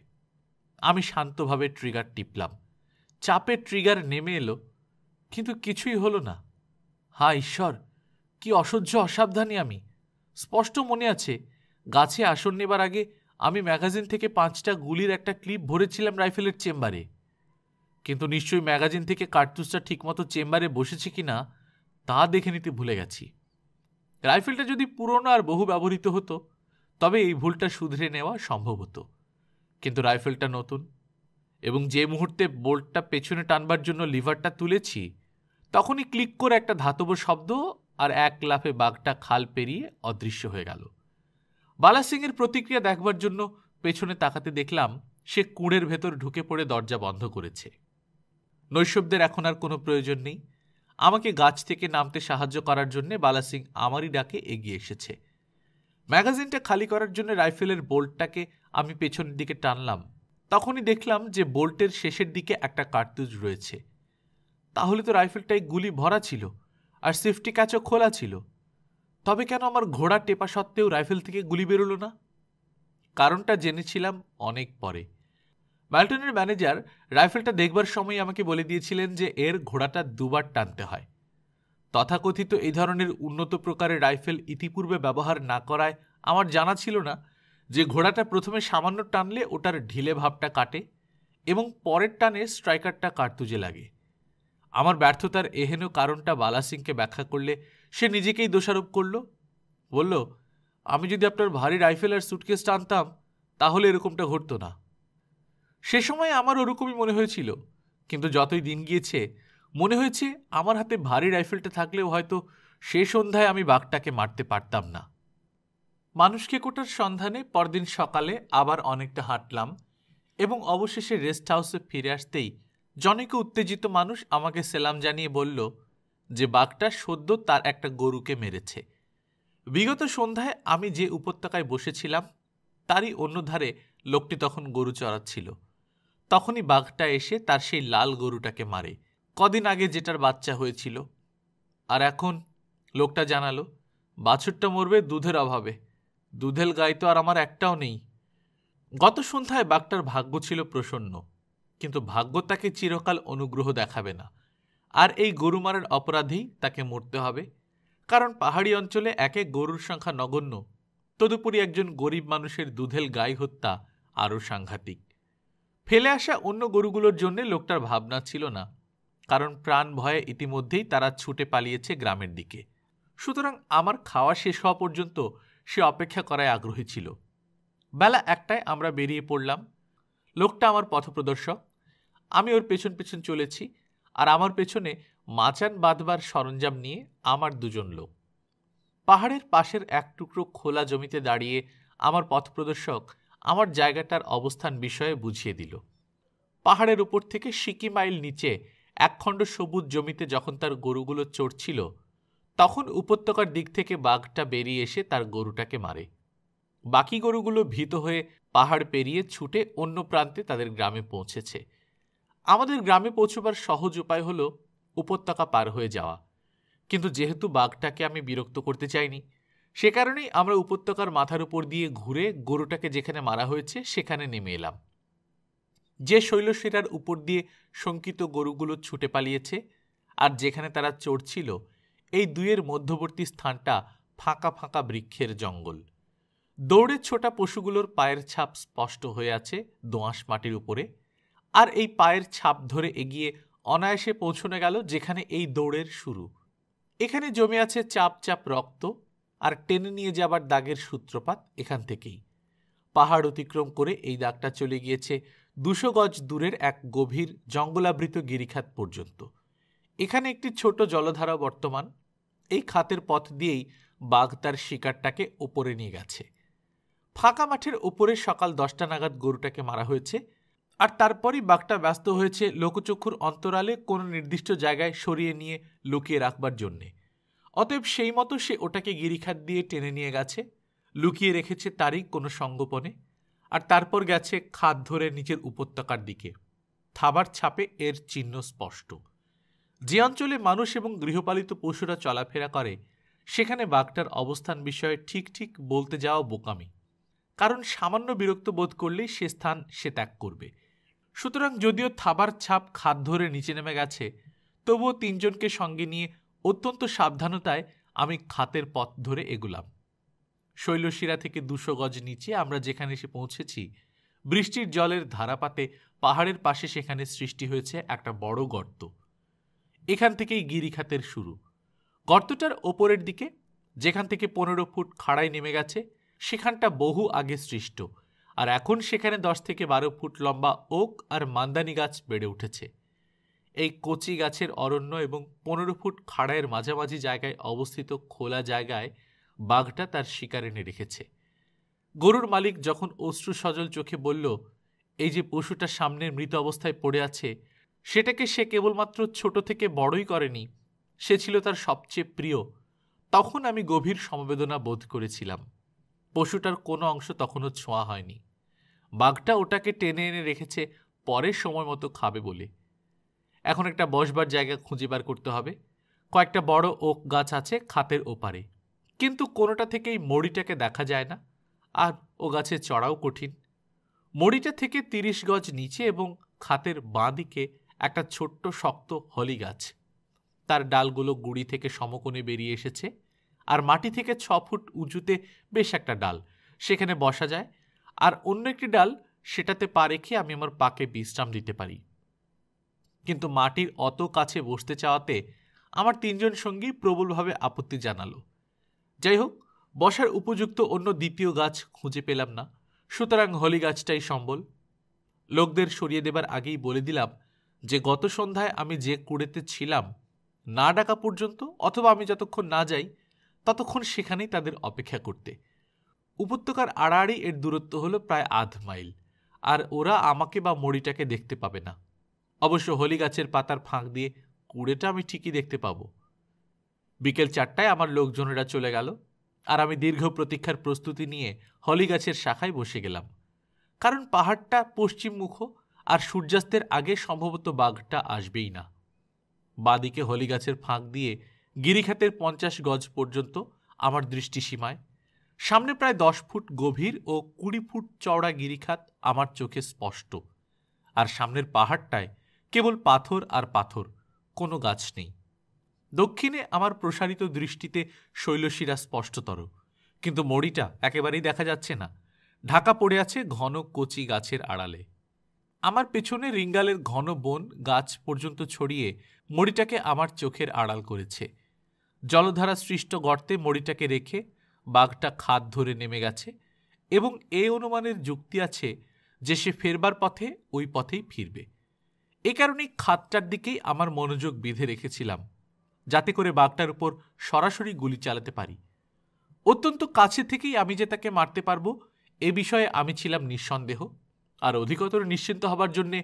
আমি শান্তভাবে ট্রিগার টিপলাম চাপে ট্রিগার নেমে এলো কিন্তু কিছুই হলো না হা ঈশ্বর কি অসহ্য অসাবধানী আমি স্পষ্ট মনে আছে গাছে আসন নেবার আগে আমি ম্যাগাজিন থেকে পাঁচটা গুলির একটা ক্লিপ ভরেছিলাম রাইফেলের চেম্বারে কিন্তু নিশ্চয়ই ম্যাগাজিন থেকে কার্তুসটা ঠিকমতো চেম্বারে বসেছে কি না তা দেখে নিতে ভুলে গেছি রাইফেলটা যদি পুরনো আর বহু ব্যবহৃত হতো তবে এই ভুলটা শুধরে নেওয়া সম্ভব হতো কিন্তু রাইফেলটা নতুন এবং যে মুহূর্তে বোল্টটা পেছনে টানবার জন্য লিভারটা তুলেছি তখনই ক্লিক করে একটা ধাতব শব্দ আর এক লাফে বাঘটা খাল পেরিয়ে অদৃশ্য হয়ে গেল বালা সিংয়ের প্রতিক্রিয়া দেখবার জন্য পেছনে তাকাতে দেখলাম সে কুঁড়ের ভেতর ঢুকে পড়ে দরজা বন্ধ করেছে নৈশব্দের এখন আর কোনো প্রয়োজন নেই আমাকে গাছ থেকে নামতে সাহায্য করার জন্য বালা সিং আমারই ডাকে এগিয়ে এসেছে ম্যাগাজিনটা খালি করার জন্য রাইফেলের বোল্টটাকে আমি পেছনের দিকে টানলাম তখনই দেখলাম যে বোল্টের শেষের দিকে একটা কার্তুজ রয়েছে তাহলে তো রাইফেলটায় গুলি ভরা ছিল আর সেফটি ক্যাচও খোলা ছিল তবে কেন আমার ঘোড়া টেপা সত্ত্বেও রাইফেল থেকে গুলি বেরোলো না কারণটা জেনেছিলাম অনেক পরে মাল্টনের ম্যানেজার রাইফেলটা দেখবার সময় আমাকে বলে দিয়েছিলেন যে এর ঘোড়াটা দুবার টানতে হয় তথাকথিত এই ধরনের উন্নত প্রকারের রাইফেল ইতিপূর্বে ব্যবহার না করায় আমার জানা ছিল না যে ঘোড়াটা প্রথমে সামান্য টানলে ওটার ঢিলে ভাবটা কাটে এবং পরের টানে স্ট্রাইকারটা কার্তুজে লাগে আমার ব্যর্থতার এহেন কারণটা বালা সিংকে ব্যাখ্যা করলে সে নিজেকেই দোষারোপ করল বলল আমি যদি আপনার ভারী রাইফেল আর সুটকেস টানতাম তাহলে এরকমটা ঘটতো না সে সময় আমার ওরকমই মনে হয়েছিল কিন্তু যতই দিন গিয়েছে মনে হয়েছে আমার হাতে ভারী রাইফেলটা থাকলেও হয়তো সে সন্ধ্যায় আমি বাঘটাকে মারতে পারতাম না মানুষকে কোটার সন্ধানে পরদিন সকালে আবার অনেকটা হাঁটলাম এবং অবশেষে রেস্ট হাউসে ফিরে আসতেই জনৈক উত্তেজিত মানুষ আমাকে সেলাম জানিয়ে বলল যে বাঘটা সদ্য তার একটা গরুকে মেরেছে বিগত সন্ধ্যায় আমি যে উপত্যকায় বসেছিলাম তারই অন্য ধারে লোকটি তখন গরু চড়াচ্ছিল তখনই বাঘটা এসে তার সেই লাল গরুটাকে মারে কদিন আগে যেটার বাচ্চা হয়েছিল আর এখন লোকটা জানালো বাছুরটা মরবে দুধের অভাবে দুধেল গাই তো আর আমার একটাও নেই গত সন্ধ্যায় বাঘটার ভাগ্য ছিল প্রসন্ন কিন্তু ভাগ্য তাকে চিরকাল অনুগ্রহ দেখাবে না আর এই গরু মারার অপরাধেই তাকে মরতে হবে কারণ পাহাড়ি অঞ্চলে একে গরুর সংখ্যা নগণ্য তদুপরি একজন গরিব মানুষের দুধেল গাই হত্যা আরও সাংঘাতিক ফেলে আসা অন্য গরুগুলোর জন্য লোকটার ভাবনা ছিল না কারণ প্রাণ ভয়ে ইতিমধ্যেই তারা ছুটে পালিয়েছে গ্রামের দিকে সুতরাং আমার খাওয়া শেষ হওয়া পর্যন্ত সে অপেক্ষা করায় আগ্রহী ছিল বেলা একটায় আমরা বেরিয়ে পড়লাম লোকটা আমার পথপ্রদর্শক আমি ওর পেছন পেছন চলেছি আর আমার পেছনে মাচান বাঁধবার সরঞ্জাম নিয়ে আমার দুজন লোক পাহাড়ের পাশের এক টুকরো খোলা জমিতে দাঁড়িয়ে আমার পথপ্রদর্শক আমার জায়গাটার অবস্থান বিষয়ে বুঝিয়ে দিল পাহাড়ের উপর থেকে সিকি মাইল নিচে একখণ্ড সবুজ জমিতে যখন তার গরুগুলো চড়ছিল তখন উপত্যকার দিক থেকে বাঘটা বেরিয়ে এসে তার গরুটাকে মারে বাকি গরুগুলো ভীত হয়ে পাহাড় পেরিয়ে ছুটে অন্য প্রান্তে তাদের গ্রামে পৌঁছেছে আমাদের গ্রামে পৌঁছবার সহজ উপায় হলো উপত্যকা পার হয়ে যাওয়া কিন্তু যেহেতু বাঘটাকে আমি বিরক্ত করতে চাইনি সে কারণেই আমরা উপত্যকার মাথার উপর দিয়ে ঘুরে গরুটাকে যেখানে মারা হয়েছে সেখানে নেমে এলাম যে শৈলশিরার উপর দিয়ে শঙ্কিত গরুগুলো ছুটে পালিয়েছে আর যেখানে তারা চড়ছিল এই দুয়ের মধ্যবর্তী স্থানটা ফাঁকা ফাঁকা বৃক্ষের জঙ্গল দৌড়ের ছোটা পশুগুলোর পায়ের ছাপ স্পষ্ট হয়ে আছে দোঁয়াশ মাটির উপরে আর এই পায়ের ছাপ ধরে এগিয়ে অনায়াসে পৌঁছনে গেল যেখানে এই দৌড়ের শুরু এখানে জমে আছে চাপ চাপ রক্ত আর টেনে নিয়ে যাবার দাগের সূত্রপাত এখান থেকেই পাহাড় অতিক্রম করে এই দাগটা চলে গিয়েছে দুশো গজ দূরের এক গভীর জঙ্গলাবৃত গিরিখাত পর্যন্ত এখানে একটি ছোট জলধারা বর্তমান এই খাতের পথ দিয়েই বাঘ তার শিকারটাকে ওপরে নিয়ে গেছে ফাঁকা মাঠের ওপরে সকাল দশটা নাগাদ গরুটাকে মারা হয়েছে আর তারপরই বাঘটা ব্যস্ত হয়েছে লোকচক্ষুর অন্তরালে কোনো নির্দিষ্ট জায়গায় সরিয়ে নিয়ে লুকিয়ে রাখবার জন্যে অতএব সেই মতো সে ওটাকে গিরিখাত দিয়ে টেনে নিয়ে গেছে লুকিয়ে রেখেছে তারই কোনো সঙ্গোপনে আর তারপর গেছে খাত ধরে নিচের উপত্যকার দিকে থাবার ছাপে এর চিহ্ন স্পষ্ট যে অঞ্চলে মানুষ এবং গৃহপালিত পশুরা চলাফেরা করে সেখানে বাঘটার অবস্থান বিষয়ে ঠিক ঠিক বলতে যাওয়া বোকামি কারণ সামান্য বিরক্ত বোধ করলেই সে স্থান সে ত্যাগ করবে সুতরাং যদিও থাবার ছাপ খাত ধরে নিচে নেমে গেছে তবুও তিনজনকে সঙ্গে নিয়ে অত্যন্ত সাবধানতায় আমি খাতের পথ ধরে এগুলাম শৈলশিরা থেকে দুশো গজ নিচে আমরা যেখানে এসে পৌঁছেছি বৃষ্টির জলের ধারাপাতে পাহাড়ের পাশে সেখানে সৃষ্টি হয়েছে একটা বড় গর্ত এখান থেকেই গিরিখাতের শুরু গর্তটার ওপরের দিকে যেখান থেকে পনেরো ফুট খাড়াই নেমে গেছে সেখানটা বহু আগে সৃষ্ট আর এখন সেখানে দশ থেকে বারো ফুট লম্বা ওক আর মান্দানি গাছ বেড়ে উঠেছে এই কচি গাছের অরণ্য এবং পনেরো ফুট খাড়ায়ের মাঝামাঝি জায়গায় অবস্থিত খোলা জায়গায় বাঘটা তার শিকার এনে রেখেছে গরুর মালিক যখন অশ্রু সজল চোখে বলল এই যে পশুটা সামনের মৃত অবস্থায় পড়ে আছে সেটাকে সে কেবলমাত্র ছোট থেকে বড়ই করেনি সে ছিল তার সবচেয়ে প্রিয় তখন আমি গভীর সমবেদনা বোধ করেছিলাম পশুটার কোনো অংশ তখনও ছোঁয়া হয়নি বাঘটা ওটাকে টেনে এনে রেখেছে পরে সময় মতো খাবে বলে এখন একটা বসবার জায়গা খুঁজে বার করতে হবে কয়েকটা বড় ওক গাছ আছে খাতের ওপারে কিন্তু কোনোটা থেকেই মড়িটাকে দেখা যায় না আর ও গাছে চড়াও কঠিন মড়িটা থেকে তিরিশ গজ নিচে এবং খাতের বাঁ দিকে একটা ছোট্ট শক্ত হলি গাছ তার ডালগুলো গুড়ি থেকে সমকোণে বেরিয়ে এসেছে আর মাটি থেকে ছ ফুট উঁচুতে বেশ একটা ডাল সেখানে বসা যায় আর অন্য একটি ডাল সেটাতে পা রেখে আমি আমার পাকে বিশ্রাম দিতে পারি কিন্তু মাটির অত কাছে বসতে চাওয়াতে আমার তিনজন সঙ্গী প্রবলভাবে আপত্তি জানালো যাই হোক বসার উপযুক্ত অন্য দ্বিতীয় গাছ খুঁজে পেলাম না সুতরাং হলি গাছটাই সম্বল লোকদের সরিয়ে দেবার আগেই বলে দিলাম যে গত সন্ধ্যায় আমি যে কুড়েতে ছিলাম না ডাকা পর্যন্ত অথবা আমি যতক্ষণ না যাই ততক্ষণ সেখানেই তাদের অপেক্ষা করতে উপত্যকার আড়াআড়ি এর দূরত্ব হলো প্রায় আধ মাইল আর ওরা আমাকে বা মরিটাকে দেখতে পাবে না অবশ্য হলি গাছের পাতার ফাঁক দিয়ে কুড়েটা আমি ঠিকই দেখতে পাব বিকেল চারটায় আমার লোকজনেরা চলে গেল আর আমি দীর্ঘ প্রতীক্ষার প্রস্তুতি নিয়ে হলি গাছের শাখায় বসে গেলাম কারণ পাহাড়টা পশ্চিমমুখ আর সূর্যাস্তের আগে সম্ভবত বাঘটা আসবেই না বাঁদিকে হলি গাছের ফাঁক দিয়ে গিরিখাতের পঞ্চাশ গজ পর্যন্ত আমার দৃষ্টিসীমায় সামনে প্রায় দশ ফুট গভীর ও কুড়ি ফুট চওড়া গিরিখাত আমার চোখে স্পষ্ট আর সামনের পাহাড়টায় কেবল পাথর আর পাথর কোনো গাছ নেই দক্ষিণে আমার প্রসারিত দৃষ্টিতে শৈলশিরা স্পষ্টতর কিন্তু মড়িটা একেবারেই দেখা যাচ্ছে না ঢাকা পড়ে আছে ঘন কচি গাছের আড়ালে আমার পেছনে রিঙ্গালের ঘন বন গাছ পর্যন্ত ছড়িয়ে মড়িটাকে আমার চোখের আড়াল করেছে জলধারা সৃষ্ট গর্তে মড়িটাকে রেখে বাঘটা খাদ ধরে নেমে গেছে এবং এ অনুমানের যুক্তি আছে যে সে ফেরবার পথে ওই পথেই ফিরবে এ কারণেই খাতটার দিকেই আমার মনোযোগ বেঁধে রেখেছিলাম যাতে করে বাঘটার উপর সরাসরি গুলি চালাতে পারি অত্যন্ত কাছে থেকেই আমি যে তাকে মারতে পারবো এ বিষয়ে আমি ছিলাম নিঃসন্দেহ আর অধিকতর নিশ্চিন্ত হবার জন্যে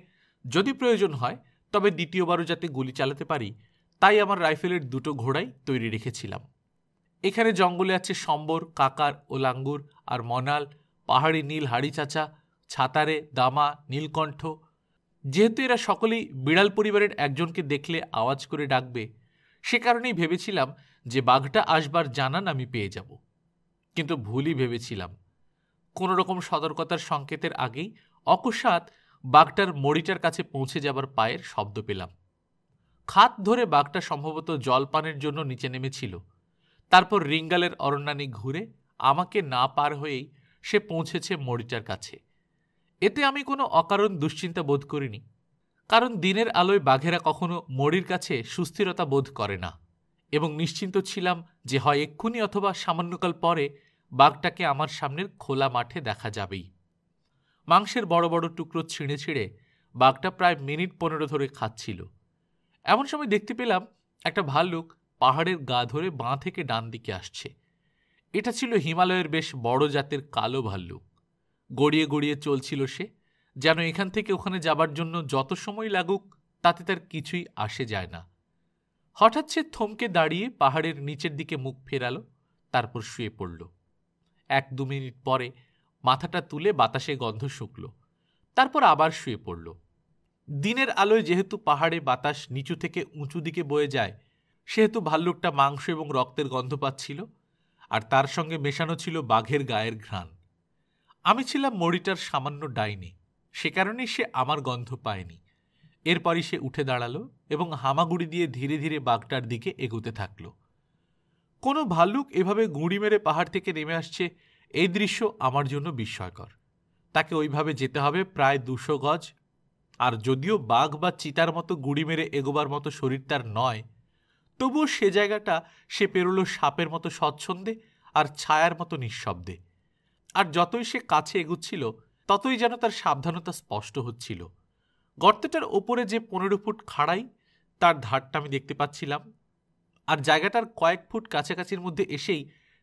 যদি প্রয়োজন হয় তবে দ্বিতীয়বারও যাতে গুলি চালাতে পারি তাই আমার রাইফেলের দুটো ঘোড়াই তৈরি রেখেছিলাম এখানে জঙ্গলে আছে সম্বর কাকার ও লাঙ্গুর আর মনাল পাহাড়ি নীল হাড়ি চাচা ছাতারে দামা নীলকণ্ঠ যেহেতু এরা সকলেই বিড়াল পরিবারের একজনকে দেখলে আওয়াজ করে ডাকবে সে কারণেই ভেবেছিলাম যে বাঘটা আসবার জানান আমি পেয়ে যাব কিন্তু ভুলই ভেবেছিলাম কোনো রকম সতর্কতার সংকেতের আগেই অকস্মাৎ বাঘটার মরিটার কাছে পৌঁছে যাবার পায়ের শব্দ পেলাম খাত ধরে বাঘটা সম্ভবত জলপানের জন্য নিচে নেমেছিল তারপর রিঙ্গালের অরণ্যানি ঘুরে আমাকে না পার হয়েই সে পৌঁছেছে মরিটার কাছে এতে আমি কোনো অকারণ দুশ্চিন্তা বোধ করিনি কারণ দিনের আলোয় বাঘেরা কখনো মরির কাছে সুস্থিরতা বোধ করে না এবং নিশ্চিন্ত ছিলাম যে হয় এক্ষুনি অথবা সামান্যকাল পরে বাঘটাকে আমার সামনের খোলা মাঠে দেখা যাবেই মাংসের বড় বড় টুকরো ছিঁড়ে ছিঁড়ে বাঘটা প্রায় মিনিট পনেরো ধরে খাচ্ছিল এমন সময় দেখতে পেলাম একটা ভাল্লুক পাহাড়ের গা ধরে বাঁ থেকে ডান দিকে আসছে এটা ছিল হিমালয়ের বেশ বড় জাতের কালো ভাল্লুক গড়িয়ে গড়িয়ে চলছিল সে যেন এখান থেকে ওখানে যাবার জন্য যত সময় লাগুক তাতে তার কিছুই আসে যায় না হঠাৎ সে থমকে দাঁড়িয়ে পাহাড়ের নিচের দিকে মুখ ফেরাল তারপর শুয়ে পড়ল এক দু মিনিট পরে মাথাটা তুলে বাতাসে গন্ধ শুকল তারপর আবার শুয়ে পড়ল দিনের আলোয় যেহেতু পাহাড়ে বাতাস নিচু থেকে উঁচু দিকে বয়ে যায় সেহেতু ভাল্লুকটা মাংস এবং রক্তের গন্ধ পাচ্ছিল আর তার সঙ্গে মেশানো ছিল বাঘের গায়ের ঘ্রাণ আমি ছিলাম মরিটার সামান্য ডাইনি সে কারণেই সে আমার গন্ধ পায়নি এরপরই সে উঠে দাঁড়ালো এবং হামাগুড়ি দিয়ে ধীরে ধীরে বাঘটার দিকে এগোতে থাকল কোনো ভাল্লুক এভাবে গুঁড়ি মেরে পাহাড় থেকে নেমে আসছে এই দৃশ্য আমার জন্য বিস্ময়কর তাকে ওইভাবে যেতে হবে প্রায় দুশো গজ আর যদিও বাঘ বা চিতার মতো গুঁড়ি মেরে এগোবার মতো শরীর তার নয় তবুও সে জায়গাটা সে পেরোলো সাপের মতো স্বচ্ছন্দে আর ছায়ার মতো নিঃশব্দে আর যতই সে কাছে এগুচ্ছিল ততই যেন তার সাবধানতা স্পষ্ট হচ্ছিল গর্তটার ওপরে যে পনেরো ফুট খাড়াই তার ধারটা আমি দেখতে পাচ্ছিলাম আর জায়গাটার কয়েক ফুট কাছাকাছির মধ্যে এসেই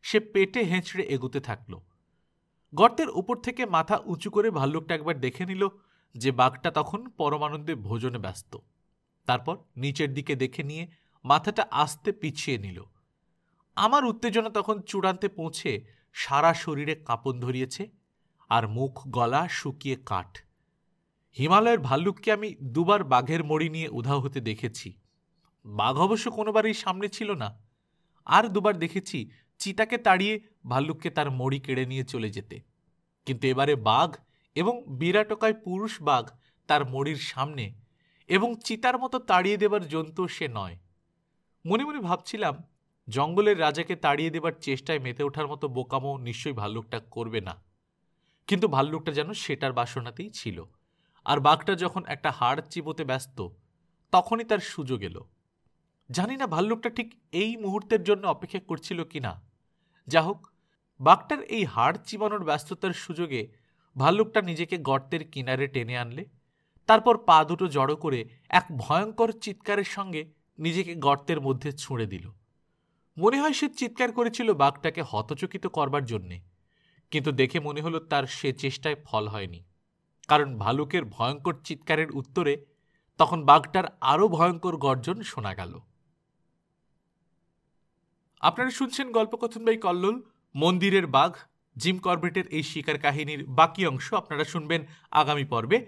সে পেটে হেঁচড়ে এগুতে থাকল গর্তের উপর থেকে মাথা উঁচু করে ভাল্লুকটা একবার দেখে নিল যে বাঘটা তখন পরমানন্দে ভোজনে ব্যস্ত তারপর নিচের দিকে দেখে নিয়ে মাথাটা আস্তে পিছিয়ে নিল আমার উত্তেজনা তখন চূড়ান্তে পৌঁছে সারা শরীরে কাঁপন ধরিয়েছে আর মুখ গলা শুকিয়ে কাঠ হিমালয়ের ভাল্লুককে আমি দুবার বাঘের মড়ি নিয়ে উধাও হতে দেখেছি বাঘ অবশ্য কোনোবারই সামনে ছিল না আর দুবার দেখেছি চিতাকে তাড়িয়ে ভাল্লুককে তার মড়ি কেড়ে নিয়ে চলে যেতে কিন্তু এবারে বাঘ এবং বিরাটকায় পুরুষ বাঘ তার মড়ির সামনে এবং চিতার মতো তাড়িয়ে দেবার জন্তু সে নয় মনে মনে ভাবছিলাম জঙ্গলের রাজাকে তাড়িয়ে দেবার চেষ্টায় মেতে ওঠার মতো বোকামো নিশ্চয়ই ভাল্লুকটা করবে না কিন্তু ভাল্লুকটা যেন সেটার বাসনাতেই ছিল আর বাঘটা যখন একটা হাড় চিবোতে ব্যস্ত তখনই তার সুযোগ এলো জানি না ভাল্লুকটা ঠিক এই মুহূর্তের জন্য অপেক্ষা করছিল কি না যা হোক বাঘটার এই হাড় চিবানোর ব্যস্ততার সুযোগে ভাল্লুকটা নিজেকে গর্তের কিনারে টেনে আনলে তারপর পা দুটো জড়ো করে এক ভয়ঙ্কর চিৎকারের সঙ্গে নিজেকে গর্তের মধ্যে ছুঁড়ে দিল মনে হয় সে চিৎকার করেছিল বাঘটাকে হতচকিত করবার জন্যে কিন্তু দেখে মনে হলো তার সে চেষ্টায় ফল হয়নি কারণ ভালুকের ভয়ঙ্কর চিৎকারের উত্তরে তখন বাঘটার আরও ভয়ঙ্কর গর্জন শোনা গেল আপনারা শুনছেন গল্পকথন বাই কল্লোল মন্দিরের বাঘ জিম কর্বেটের এই শিকার কাহিনীর বাকি অংশ আপনারা শুনবেন আগামী পর্বে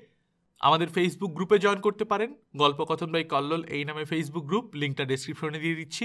আমাদের ফেসবুক গ্রুপে জয়েন করতে পারেন গল্পকথন বাই কল্লোল এই নামে ফেসবুক গ্রুপ লিঙ্কটা ডিসক্রিপশনে দিয়ে দিচ্ছি